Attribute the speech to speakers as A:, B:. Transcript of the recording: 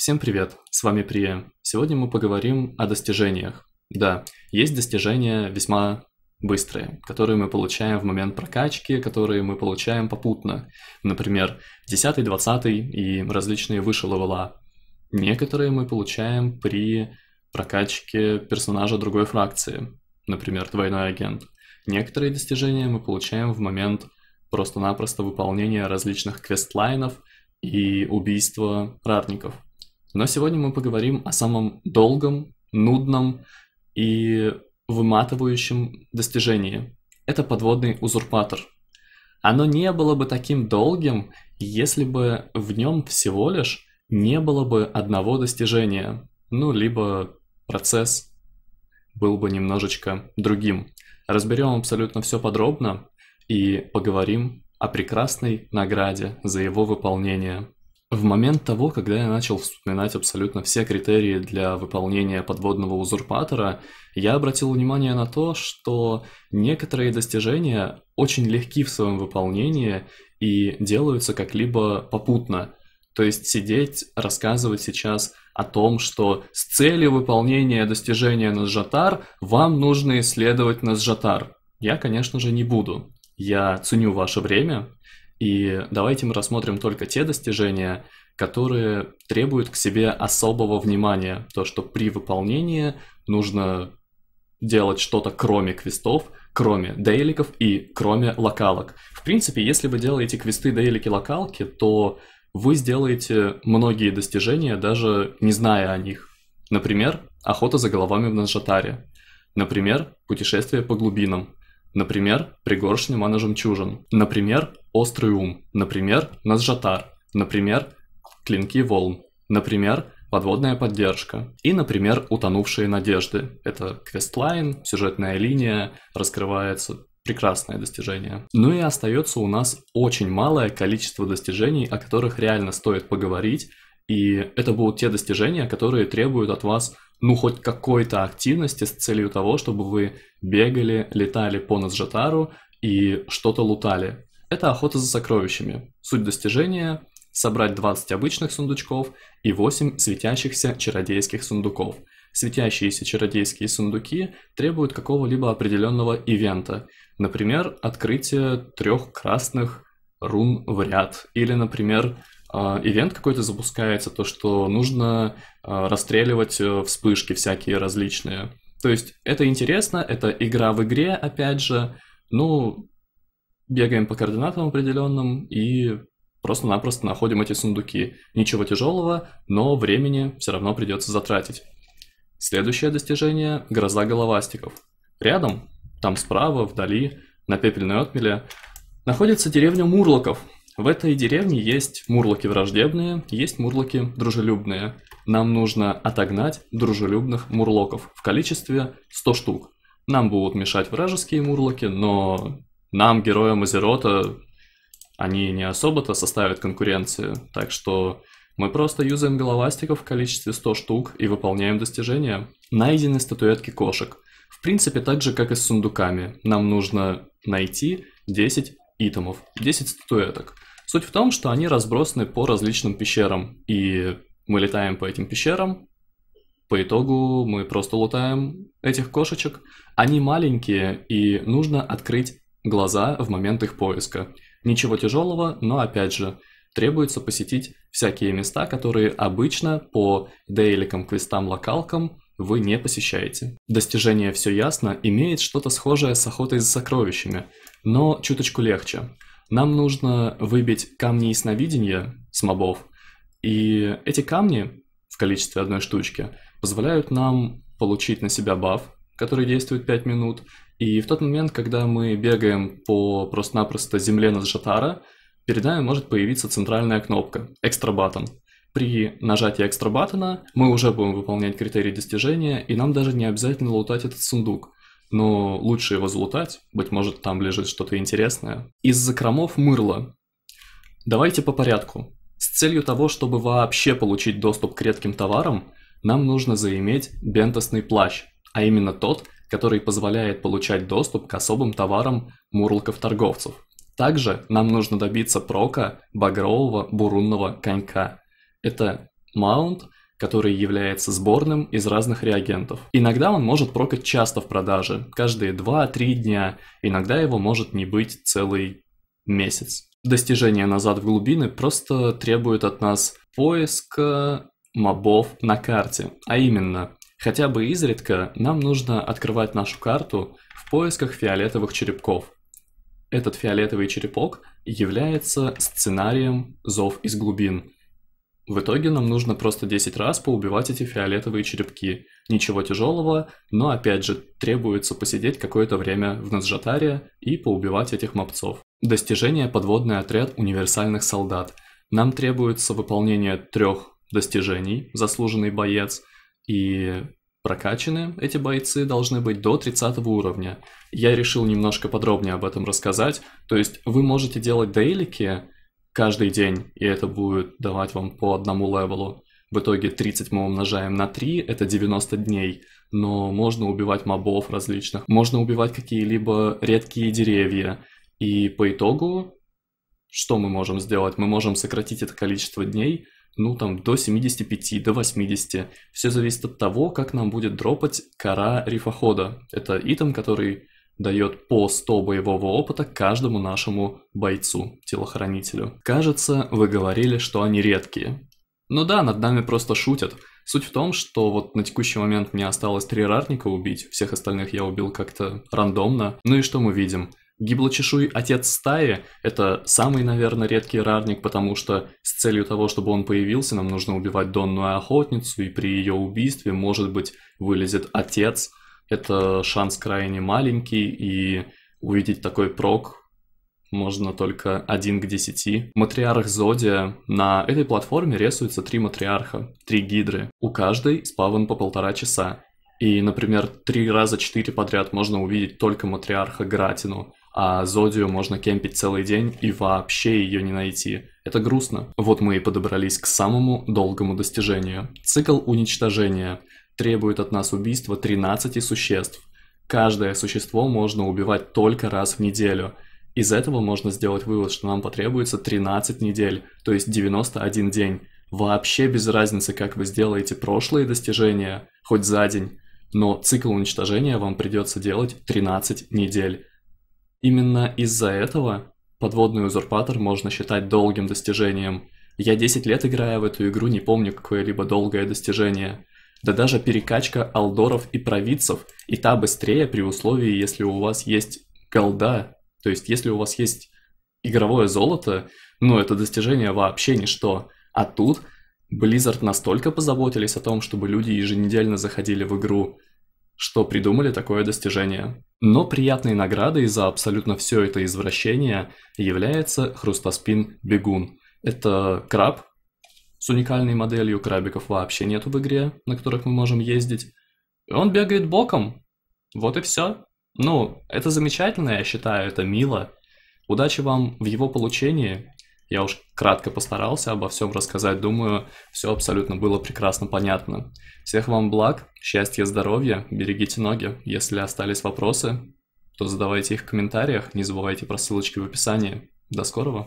A: Всем привет, с вами Прия. Сегодня мы поговорим о достижениях. Да, есть достижения весьма быстрые, которые мы получаем в момент прокачки, которые мы получаем попутно. Например, 10, 20 и различные выше левела. Некоторые мы получаем при прокачке персонажа другой фракции, например, двойной агент. Некоторые достижения мы получаем в момент просто-напросто выполнения различных квестлайнов и убийства ратников – но сегодня мы поговорим о самом долгом, нудном и выматывающем достижении. Это подводный узурпатор. Оно не было бы таким долгим, если бы в нем всего лишь не было бы одного достижения, ну, либо процесс был бы немножечко другим. Разберем абсолютно все подробно и поговорим о прекрасной награде за его выполнение. В момент того, когда я начал вспоминать абсолютно все критерии для выполнения подводного узурпатора, я обратил внимание на то, что некоторые достижения очень легки в своем выполнении и делаются как-либо попутно. То есть сидеть, рассказывать сейчас о том, что с целью выполнения достижения на Сжатар вам нужно исследовать на Сжатар. Я, конечно же, не буду. Я ценю ваше время, и давайте мы рассмотрим только те достижения, которые требуют к себе особого внимания. То, что при выполнении нужно делать что-то кроме квестов, кроме дейликов и кроме локалок. В принципе, если вы делаете квесты, дейлики, локалки, то вы сделаете многие достижения, даже не зная о них. Например, охота за головами в Нанжатаре. Например, путешествие по глубинам. Например, пригоршни мана жемчужин. Например, острый ум. Например, насжатар. Например, клинки волн. Например, подводная поддержка. И, например, утонувшие надежды. Это квестлайн, сюжетная линия, раскрывается прекрасное достижение. Ну и остается у нас очень малое количество достижений, о которых реально стоит поговорить, и это будут те достижения, которые требуют от вас ну, хоть какой-то активности с целью того, чтобы вы бегали, летали по Назжатару и что-то лутали. Это охота за сокровищами. Суть достижения – собрать 20 обычных сундучков и 8 светящихся чародейских сундуков. Светящиеся чародейские сундуки требуют какого-либо определенного ивента. Например, открытие трех красных рун в ряд. Или, например, а, ивент какой-то запускается, то, что нужно а, расстреливать э, вспышки всякие различные. То есть это интересно, это игра в игре, опять же. Ну, бегаем по координатам определенным и просто-напросто находим эти сундуки. Ничего тяжелого, но времени все равно придется затратить. Следующее достижение – гроза головастиков. Рядом, там справа, вдали, на пепельной отмеле, находится деревня Мурлоков – в этой деревне есть мурлоки враждебные, есть мурлоки дружелюбные. Нам нужно отогнать дружелюбных мурлоков в количестве 100 штук. Нам будут мешать вражеские мурлоки, но нам, героям Азерота, они не особо-то составят конкуренцию. Так что мы просто юзаем головастиков в количестве 100 штук и выполняем достижения. Найдены статуэтки кошек. В принципе, так же, как и с сундуками. Нам нужно найти 10 итемов, 10 статуэток. Суть в том, что они разбросаны по различным пещерам, и мы летаем по этим пещерам, по итогу мы просто лутаем этих кошечек. Они маленькие, и нужно открыть глаза в момент их поиска. Ничего тяжелого, но опять же, требуется посетить всякие места, которые обычно по дейликам, квестам, локалкам вы не посещаете. Достижение «Все ясно» имеет что-то схожее с охотой за сокровищами но чуточку легче. Нам нужно выбить камни ясновидения с мобов, и эти камни в количестве одной штучки позволяют нам получить на себя баф, который действует 5 минут, и в тот момент, когда мы бегаем по просто-напросто земле на Джатара, перед нами может появиться центральная кнопка «Экстра баттон». При нажатии «Экстра баттона» мы уже будем выполнять критерии достижения, и нам даже не обязательно лутать этот сундук но лучше его залутать, быть может, там лежит что-то интересное. Из закромов мырла. Давайте по порядку. С целью того, чтобы вообще получить доступ к редким товарам, нам нужно заиметь бентосный плащ, а именно тот, который позволяет получать доступ к особым товарам мурлков торговцев Также нам нужно добиться прока багрового бурунного конька. Это маунт – который является сборным из разных реагентов. Иногда он может прокать часто в продаже, каждые 2-3 дня, иногда его может не быть целый месяц. Достижение назад в глубины просто требует от нас поиска мобов на карте, а именно, хотя бы изредка нам нужно открывать нашу карту в поисках фиолетовых черепков. Этот фиолетовый черепок является сценарием «Зов из глубин», в итоге нам нужно просто 10 раз поубивать эти фиолетовые черепки. Ничего тяжелого, но опять же требуется посидеть какое-то время в Назжатаре и поубивать этих мопцов. Достижение «Подводный отряд универсальных солдат». Нам требуется выполнение трех достижений «Заслуженный боец» и прокачаны эти бойцы должны быть до 30 уровня. Я решил немножко подробнее об этом рассказать. То есть вы можете делать дейлики, каждый день, и это будет давать вам по одному левелу. В итоге 30 мы умножаем на 3, это 90 дней. Но можно убивать мобов различных, можно убивать какие-либо редкие деревья. И по итогу, что мы можем сделать? Мы можем сократить это количество дней, ну там до 75, до 80. Все зависит от того, как нам будет дропать кора рифохода. Это итем, который дает по 100 боевого опыта каждому нашему бойцу, телохранителю. Кажется, вы говорили, что они редкие. Ну да, над нами просто шутят. Суть в том, что вот на текущий момент мне осталось три рарника убить, всех остальных я убил как-то рандомно. Ну и что мы видим? Гиблочешуй Отец Стаи – это самый, наверное, редкий рарник, потому что с целью того, чтобы он появился, нам нужно убивать Донную Охотницу, и при ее убийстве, может быть, вылезет Отец – это шанс крайне маленький, и увидеть такой прок можно только один к десяти. Матриарх Зодия. На этой платформе рисуются три матриарха, три гидры. У каждой спавн по полтора часа. И, например, три раза четыре подряд можно увидеть только матриарха Гратину, а Зодию можно кемпить целый день и вообще ее не найти. Это грустно. Вот мы и подобрались к самому долгому достижению. Цикл уничтожения требует от нас убийства 13 существ. Каждое существо можно убивать только раз в неделю. Из этого можно сделать вывод, что нам потребуется 13 недель, то есть 91 день. Вообще без разницы, как вы сделаете прошлые достижения, хоть за день, но цикл уничтожения вам придется делать 13 недель. Именно из-за этого подводный узурпатор можно считать долгим достижением. Я 10 лет играя в эту игру, не помню какое-либо долгое достижение. Да даже перекачка алдоров и провидцев, и та быстрее при условии, если у вас есть голда. То есть, если у вас есть игровое золото, ну, это достижение вообще ничто. А тут Blizzard настолько позаботились о том, чтобы люди еженедельно заходили в игру, что придумали такое достижение. Но приятной наградой за абсолютно все это извращение является хрустоспин бегун. Это краб, с уникальной моделью крабиков вообще нету в игре, на которых мы можем ездить. И он бегает боком. Вот и все. Ну, это замечательно, я считаю, это мило. Удачи вам в его получении. Я уж кратко постарался обо всем рассказать, думаю, все абсолютно было прекрасно понятно. Всех вам благ, счастья, здоровья, берегите ноги. Если остались вопросы, то задавайте их в комментариях, не забывайте про ссылочки в описании. До скорого!